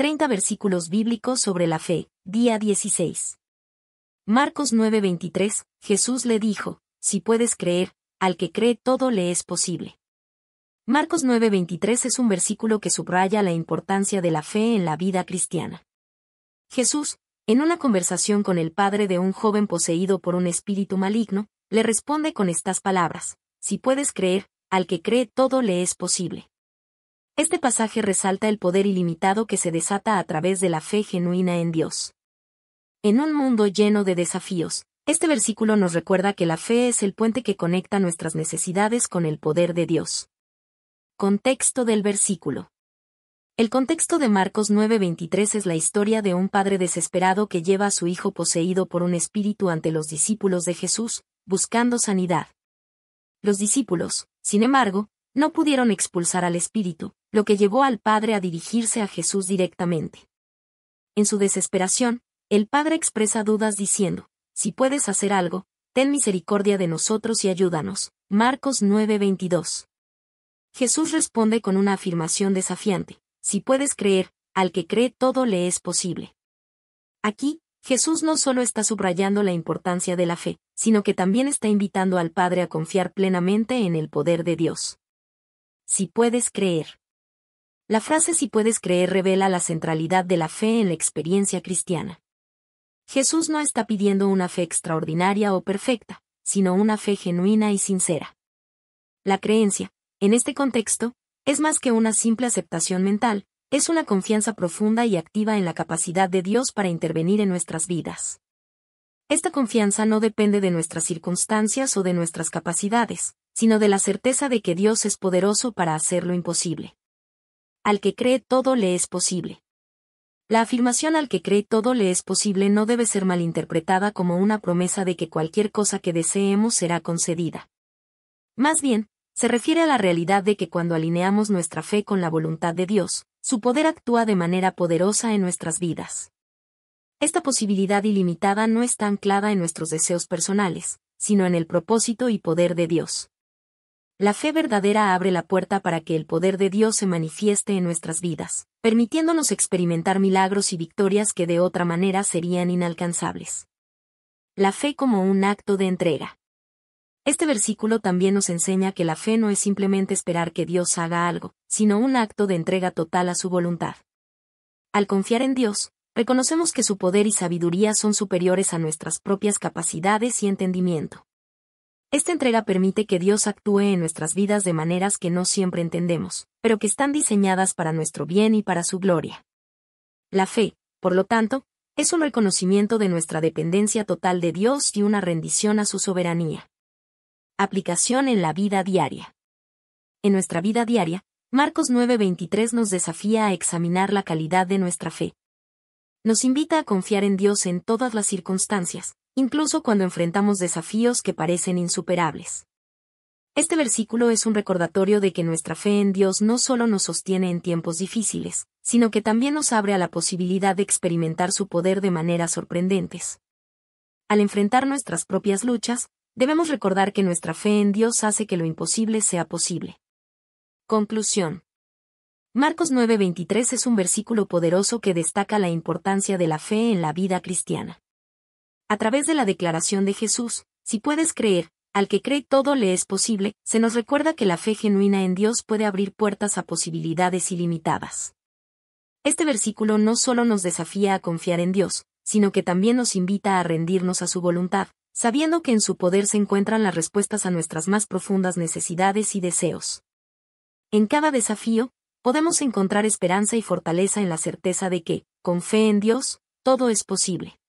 30 versículos bíblicos sobre la fe, día 16. Marcos 9:23, Jesús le dijo, si puedes creer, al que cree todo le es posible. Marcos 9:23 es un versículo que subraya la importancia de la fe en la vida cristiana. Jesús, en una conversación con el padre de un joven poseído por un espíritu maligno, le responde con estas palabras, si puedes creer, al que cree todo le es posible. Este pasaje resalta el poder ilimitado que se desata a través de la fe genuina en Dios. En un mundo lleno de desafíos, este versículo nos recuerda que la fe es el puente que conecta nuestras necesidades con el poder de Dios. Contexto del versículo. El contexto de Marcos 9:23 es la historia de un padre desesperado que lleva a su hijo poseído por un espíritu ante los discípulos de Jesús, buscando sanidad. Los discípulos, sin embargo, no pudieron expulsar al espíritu, lo que llevó al Padre a dirigirse a Jesús directamente. En su desesperación, el Padre expresa dudas diciendo, Si puedes hacer algo, ten misericordia de nosotros y ayúdanos. Marcos 9:22. Jesús responde con una afirmación desafiante, Si puedes creer, al que cree todo le es posible. Aquí, Jesús no solo está subrayando la importancia de la fe, sino que también está invitando al Padre a confiar plenamente en el poder de Dios si puedes creer. La frase si puedes creer revela la centralidad de la fe en la experiencia cristiana. Jesús no está pidiendo una fe extraordinaria o perfecta, sino una fe genuina y sincera. La creencia, en este contexto, es más que una simple aceptación mental, es una confianza profunda y activa en la capacidad de Dios para intervenir en nuestras vidas. Esta confianza no depende de nuestras circunstancias o de nuestras capacidades, sino de la certeza de que Dios es poderoso para hacer lo imposible. Al que cree todo le es posible. La afirmación al que cree todo le es posible no debe ser malinterpretada como una promesa de que cualquier cosa que deseemos será concedida. Más bien, se refiere a la realidad de que cuando alineamos nuestra fe con la voluntad de Dios, su poder actúa de manera poderosa en nuestras vidas. Esta posibilidad ilimitada no está anclada en nuestros deseos personales, sino en el propósito y poder de Dios. La fe verdadera abre la puerta para que el poder de Dios se manifieste en nuestras vidas, permitiéndonos experimentar milagros y victorias que de otra manera serían inalcanzables. La fe como un acto de entrega. Este versículo también nos enseña que la fe no es simplemente esperar que Dios haga algo, sino un acto de entrega total a su voluntad. Al confiar en Dios, reconocemos que su poder y sabiduría son superiores a nuestras propias capacidades y entendimiento. Esta entrega permite que Dios actúe en nuestras vidas de maneras que no siempre entendemos, pero que están diseñadas para nuestro bien y para su gloria. La fe, por lo tanto, es un reconocimiento de nuestra dependencia total de Dios y una rendición a su soberanía. Aplicación en la vida diaria. En nuestra vida diaria, Marcos 9:23 nos desafía a examinar la calidad de nuestra fe. Nos invita a confiar en Dios en todas las circunstancias, incluso cuando enfrentamos desafíos que parecen insuperables. Este versículo es un recordatorio de que nuestra fe en Dios no solo nos sostiene en tiempos difíciles, sino que también nos abre a la posibilidad de experimentar su poder de maneras sorprendentes. Al enfrentar nuestras propias luchas, debemos recordar que nuestra fe en Dios hace que lo imposible sea posible. Conclusión. Marcos 9:23 es un versículo poderoso que destaca la importancia de la fe en la vida cristiana a través de la declaración de Jesús, si puedes creer, al que cree todo le es posible, se nos recuerda que la fe genuina en Dios puede abrir puertas a posibilidades ilimitadas. Este versículo no solo nos desafía a confiar en Dios, sino que también nos invita a rendirnos a su voluntad, sabiendo que en su poder se encuentran las respuestas a nuestras más profundas necesidades y deseos. En cada desafío, podemos encontrar esperanza y fortaleza en la certeza de que, con fe en Dios, todo es posible.